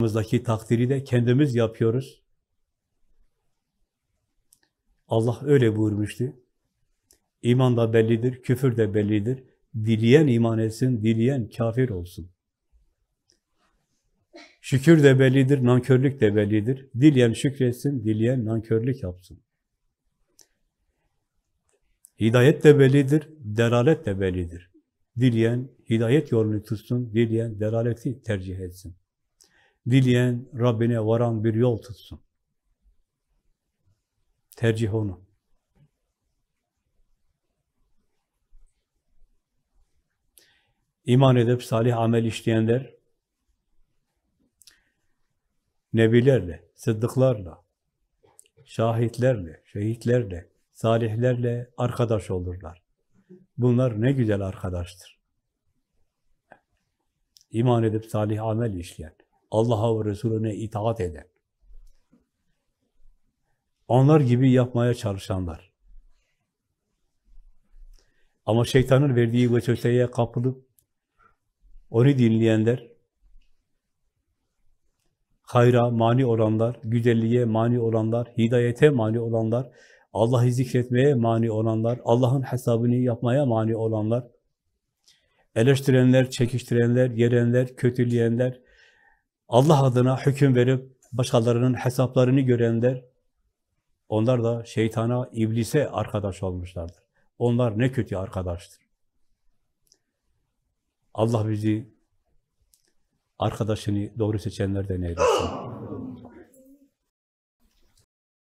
yaptığımızdaki takdiri de kendimiz yapıyoruz. Allah öyle buyurmuştu. İman da bellidir, küfür de bellidir. Dileyen iman etsin, dileyen kafir olsun. Şükür de bellidir, nankörlük de bellidir. Dileyen şükretsin, dileyen nankörlük yapsın. Hidayet de bellidir, delalet de bellidir. Dileyen hidayet yolunu tutsun, dileyen delaleti tercih etsin. Dileyen Rabbine varan bir yol tutsun. Tercih onu. İman edip salih amel işleyenler nebilerle, sıddıklarla, şahitlerle, şehitlerle, salihlerle arkadaş olurlar. Bunlar ne güzel arkadaştır. İman edip salih amel işleyen. Allah'a ve Resulüne itaat eden. Onlar gibi yapmaya çalışanlar. Ama şeytanın verdiği vesveseye kapılıp onu dinleyenler, hayra mani olanlar, güzelliğe mani olanlar, hidayete mani olanlar, Allah'ı zikretmeye mani olanlar, Allah'ın hesabını yapmaya mani olanlar, eleştirenler, çekiştirenler, yerenler, kötüleyenler, Allah adına hüküm verip başkalarının hesaplarını görenler, onlar da şeytana, iblise arkadaş olmuşlardır. Onlar ne kötü arkadaştır. Allah bizi arkadaşını doğru seçenlerden eylesin.